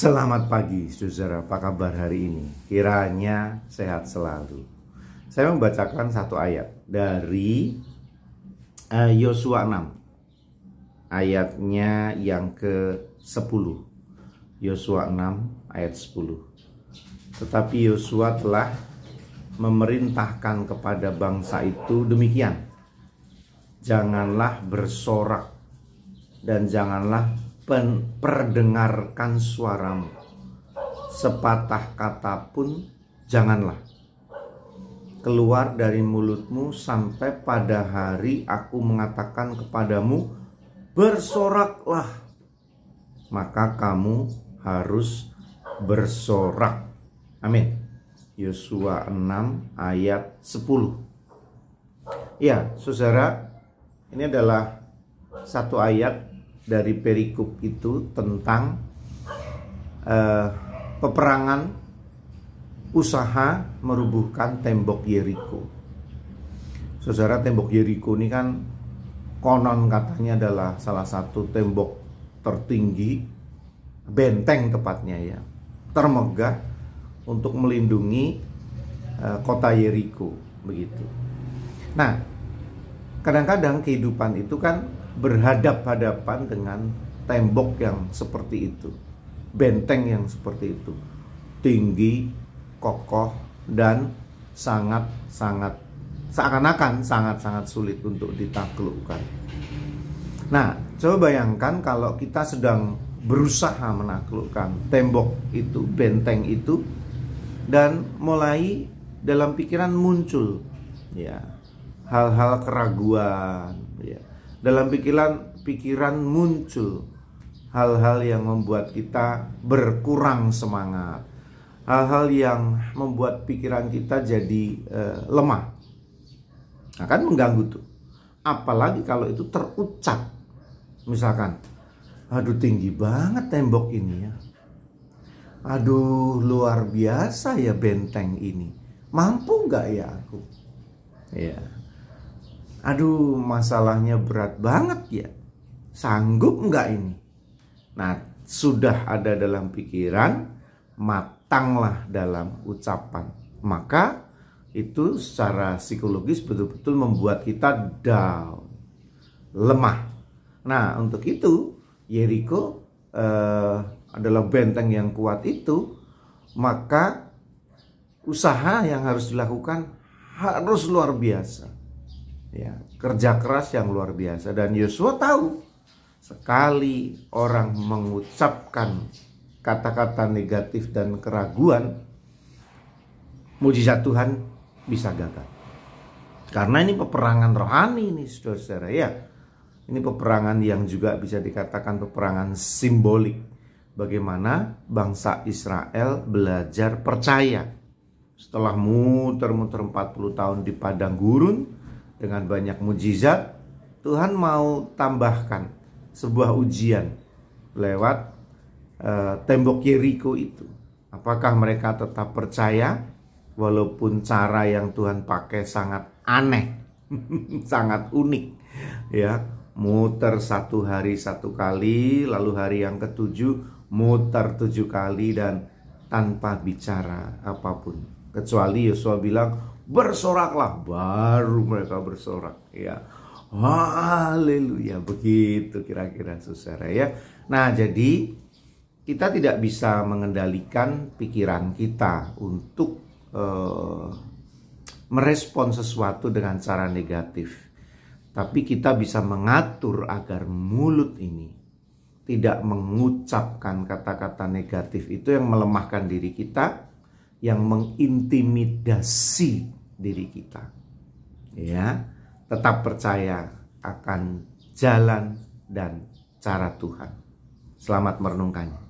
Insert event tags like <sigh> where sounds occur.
Selamat pagi, saudara. Apa kabar hari ini? Kiranya sehat selalu. Saya membacakan satu ayat dari eh, Yosua uh, 6 ayatnya yang ke-10. Yosua 6 ayat 10. Tetapi Yosua telah memerintahkan kepada bangsa itu demikian. Janganlah bersorak dan janganlah perdengarkan suaramu sepatah kata pun janganlah keluar dari mulutmu sampai pada hari aku mengatakan kepadamu bersoraklah maka kamu harus bersorak amin Yosua 6 ayat 10 ya saudara ini adalah satu ayat dari perikop itu tentang uh, peperangan usaha merubuhkan tembok Yeriko. Saudara tembok Yeriko ini kan konon katanya adalah salah satu tembok tertinggi benteng tepatnya ya termegah untuk melindungi uh, kota Yeriko begitu. Nah, kadang-kadang kehidupan itu kan berhadap-hadapan dengan tembok yang seperti itu, benteng yang seperti itu, tinggi, kokoh, dan sangat-sangat seakan-akan sangat-sangat sulit untuk ditaklukkan. Nah, coba bayangkan kalau kita sedang berusaha menaklukkan tembok itu, benteng itu, dan mulai dalam pikiran muncul, ya, hal-hal keraguan ya. dalam pikiran pikiran muncul hal-hal yang membuat kita berkurang semangat hal-hal yang membuat pikiran kita jadi uh, lemah akan mengganggu tuh apalagi kalau itu terucap misalkan aduh tinggi banget tembok ini ya aduh luar biasa ya benteng ini mampu nggak ya aku ya Aduh, masalahnya berat banget ya. Sanggup nggak ini? Nah, sudah ada dalam pikiran, matanglah dalam ucapan. Maka itu secara psikologis betul-betul membuat kita down, lemah. Nah, untuk itu Yeriko eh, adalah benteng yang kuat itu, maka usaha yang harus dilakukan harus luar biasa ya kerja keras yang luar biasa dan Yosua tahu sekali orang mengucapkan kata-kata negatif dan keraguan mujizat Tuhan bisa gagal karena ini peperangan rohani ini saudara ya ini peperangan yang juga bisa dikatakan peperangan simbolik bagaimana bangsa Israel belajar percaya setelah muter-muter 40 tahun di padang gurun dengan banyak mujizat, Tuhan mau tambahkan sebuah ujian lewat uh, tembok Yeriko itu. Apakah mereka tetap percaya walaupun cara yang Tuhan pakai sangat aneh, <laughs> sangat unik ya. Muter satu hari satu kali, lalu hari yang ketujuh muter tujuh kali dan tanpa bicara apapun kecuali Yosua bilang bersoraklah baru mereka bersorak ya haleluya begitu kira-kira saudara ya nah jadi kita tidak bisa mengendalikan pikiran kita untuk eh, merespon sesuatu dengan cara negatif tapi kita bisa mengatur agar mulut ini tidak mengucapkan kata-kata negatif itu yang melemahkan diri kita, yang mengintimidasi diri kita. Ya, tetap percaya akan jalan dan cara Tuhan. Selamat merenungkannya.